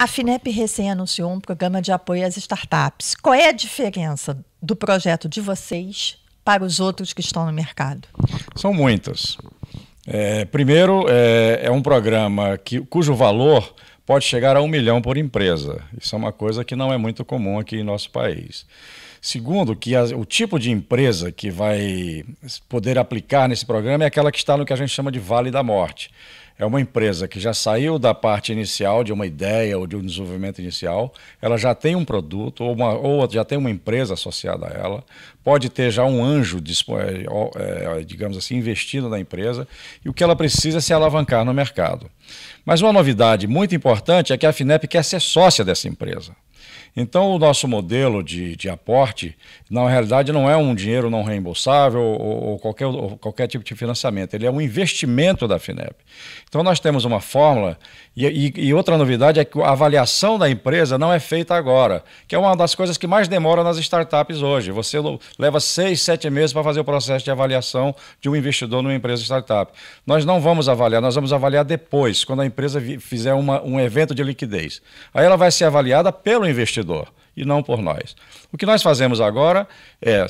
A FINEP recém anunciou um programa de apoio às startups. Qual é a diferença do projeto de vocês para os outros que estão no mercado? São muitas. É, primeiro, é, é, um programa que, cujo valor pode chegar a um milhão por empresa. Isso é uma coisa que não é muito comum aqui em nosso país. Segundo, que o tipo de empresa que vai poder aplicar nesse programa é aquela que está no que a gente chama de Vale da Morte. É uma empresa que já saiu da parte inicial, de uma ideia ou de um desenvolvimento inicial, ela já tem um produto ou, uma, ou já tem uma empresa associada a ela, pode ter já um anjo, é, é, digamos assim, investido na empresa, e o que ela precisa é se alavancar no mercado. Mas uma novidade muito importante é que a FINEP quer ser sócia dessa empresa. Então, o nosso modelo de, de aporte, na realidade, não é um dinheiro não reembolsável ou, ou qualquer, ou qualquer tipo de financiamento, ele é um investimento da FINEP. Então, nós temos uma fórmula, e, e, e outra novidade é que a avaliação da empresa não é feita agora, que é uma das coisas que mais demora nas startups hoje. Você leva seis, sete meses para fazer o processo de avaliação de um investidor numa empresa startup. Nós não vamos avaliar, nós vamos avaliar depois, quando a empresa fizer uma, um evento de liquidez. Aí ela vai ser avaliada pelo investidor e não por nós. O que nós fazemos agora é,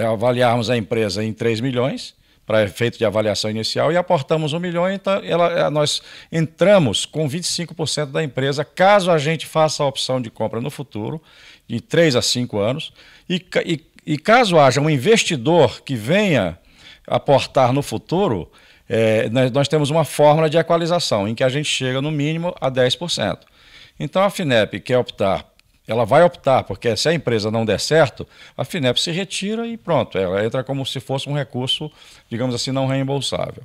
é avaliarmos a empresa em 3 milhões para efeito de avaliação inicial e aportamos 1 milhão, então ela, é, nós entramos com 25% da empresa, caso a gente faça a opção de compra no futuro, de 3 a 5 anos, e, e, e caso haja um investidor que venha aportar no futuro, é, nós, nós temos uma fórmula de equalização, em que a gente chega no mínimo a 10%. Então a FINEP quer optar ela vai optar, porque se a empresa não der certo, a FINEP se retira e pronto, ela entra como se fosse um recurso, digamos assim, não reembolsável.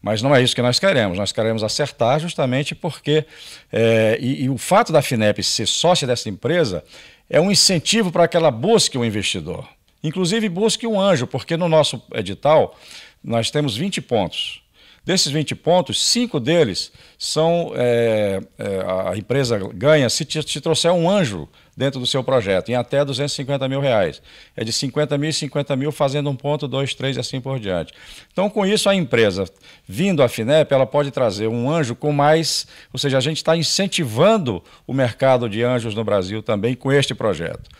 Mas não é isso que nós queremos, nós queremos acertar justamente porque, é, e, e o fato da FINEP ser sócia dessa empresa é um incentivo para que ela busque um investidor. Inclusive, busque um anjo, porque no nosso edital nós temos 20 pontos. Desses 20 pontos, cinco deles são é, é, a empresa ganha se te, te, trouxer um anjo dentro do seu projeto, em até 250 mil reais. É de 50 mil e 50 mil, fazendo um ponto, dois, três e assim por diante. Então, com isso, a empresa, vindo à FINEP, ela pode trazer um anjo com mais, ou seja, a gente está incentivando o mercado de anjos no Brasil também com este projeto.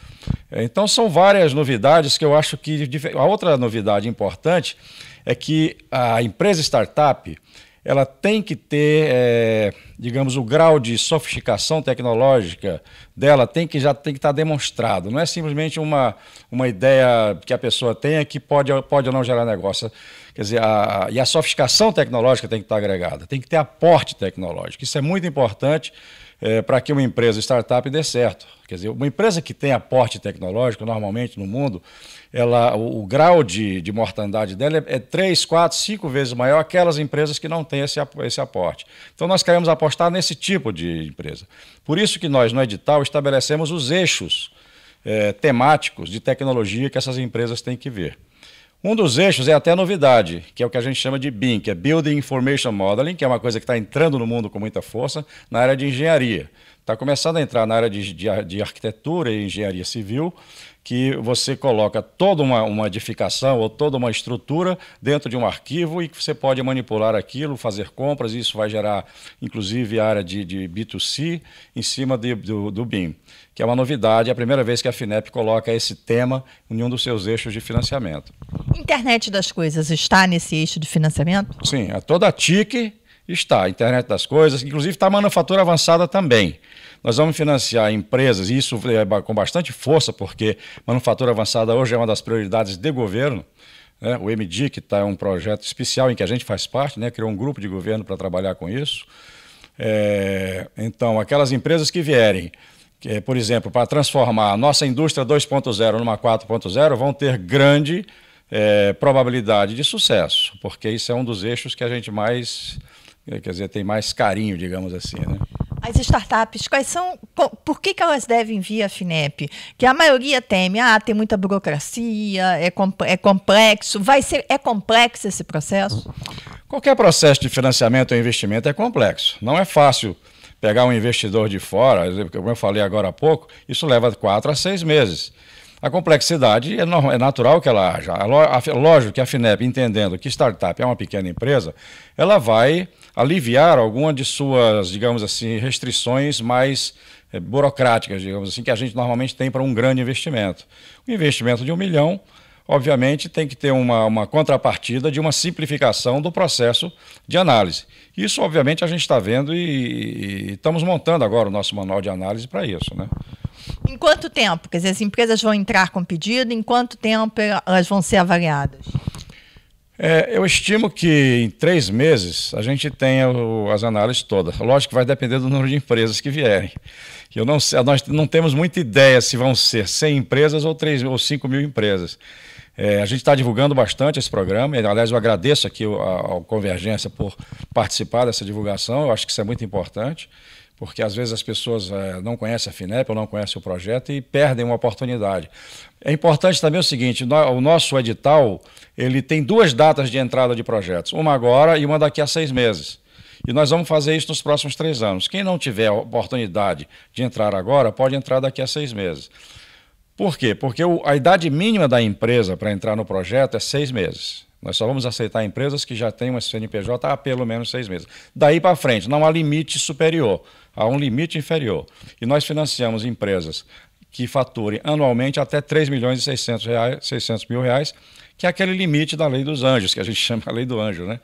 Então, são várias novidades que eu acho que. A outra novidade importante é que a empresa startup ela tem que ter, é, digamos, o grau de sofisticação tecnológica dela tem que já tem que estar tá demonstrado. Não é simplesmente uma, uma ideia que a pessoa tenha que pode, pode ou não gerar negócio. Quer dizer, a, e a sofisticação tecnológica tem que estar agregada, tem que ter aporte tecnológico. Isso é muito importante é, para que uma empresa startup dê certo. Quer dizer, uma empresa que tem aporte tecnológico, normalmente no mundo, ela, o, o grau de, de mortandade dela é, é três quatro cinco vezes maior aquelas empresas que não têm esse, esse aporte. Então nós queremos apostar nesse tipo de empresa. Por isso que nós, no edital, estabelecemos os eixos é, temáticos de tecnologia que essas empresas têm que ver. Um dos eixos é até novidade, que é o que a gente chama de BIM, que é Building Information Modeling, que é uma coisa que está entrando no mundo com muita força na área de engenharia. Está começando a entrar na área de, de, de, arquitetura e engenharia civil, que você coloca toda uma, uma edificação ou toda uma estrutura dentro de um arquivo e que você pode manipular aquilo, fazer compras, e isso vai gerar, inclusive, a área de, de B2C em cima de, do, do BIM, que é uma novidade, é a primeira vez que a FINEP coloca esse tema em um dos seus eixos de financiamento. Internet das coisas está nesse eixo de financiamento? Sim, é toda a TIC Está, a internet das coisas, inclusive está a manufatura avançada também. Nós vamos financiar empresas, e isso é com bastante força, porque manufatura avançada hoje é uma das prioridades de governo. Né? O MD, que está é um projeto especial em que a gente faz parte, né? criou um grupo de governo para trabalhar com isso. É, então, aquelas empresas que vierem, que, é, por exemplo, para transformar a nossa indústria 2.0 numa 4.0, vão ter grande é, probabilidade de sucesso, porque isso é um dos eixos que a gente mais é, quer dizer, tem mais carinho, digamos assim, né? As startups, quais são. Por que, que elas devem vir à FINEP? Que a maioria teme, ah, tem muita burocracia, é, é complexo. Vai ser. É complexo esse processo? Qualquer processo de financiamento ou investimento é complexo. Não é fácil pegar um investidor de fora, como eu falei agora há pouco, isso leva quatro a seis meses. A complexidade é, normal, é natural que ela haja. Lógico que a FINEP, entendendo que startup é uma pequena empresa, ela vai aliviar alguma de suas, digamos assim, restrições mais eh, burocráticas, digamos assim, que a gente normalmente tem para um grande investimento. Um investimento de um milhão, obviamente, tem que ter uma, uma contrapartida de uma simplificação do processo de análise. Isso, obviamente, a gente está vendo e, e, e estamos montando agora o nosso manual de análise para isso, né? Em quanto tempo? Quer dizer, as empresas vão entrar com pedido, em quanto tempo elas vão ser avaliadas? É, eu estimo que em três meses a gente tenha o, as análises todas. Lógico que vai depender do número de empresas que vierem. Eu não, nós não temos muita ideia se vão ser 100 empresas ou 3 ou 5 mil empresas. É, a gente está divulgando bastante esse programa. Aliás, eu agradeço aqui ao Convergência por participar dessa divulgação. Eu acho que isso é muito importante porque às vezes as pessoas é, não conhecem a FINEP ou não conhecem o projeto e perdem uma oportunidade. É importante também o seguinte, o nosso edital ele tem duas datas de entrada de projetos, uma agora e uma daqui a seis meses. E nós vamos fazer isso nos próximos três anos. Quem não tiver oportunidade de entrar agora, pode entrar daqui a seis meses. Por quê? Porque a idade mínima da empresa para entrar no projeto é seis meses. Nós só vamos aceitar empresas que já têm uma CNPJ há pelo menos seis meses. Daí para frente, não há limite superior, há um limite inferior. E nós financiamos empresas que faturem anualmente até 3 milhões e 600, reais, 600 mil reais, que é aquele limite da lei dos anjos, que a gente chama a lei do anjo, né?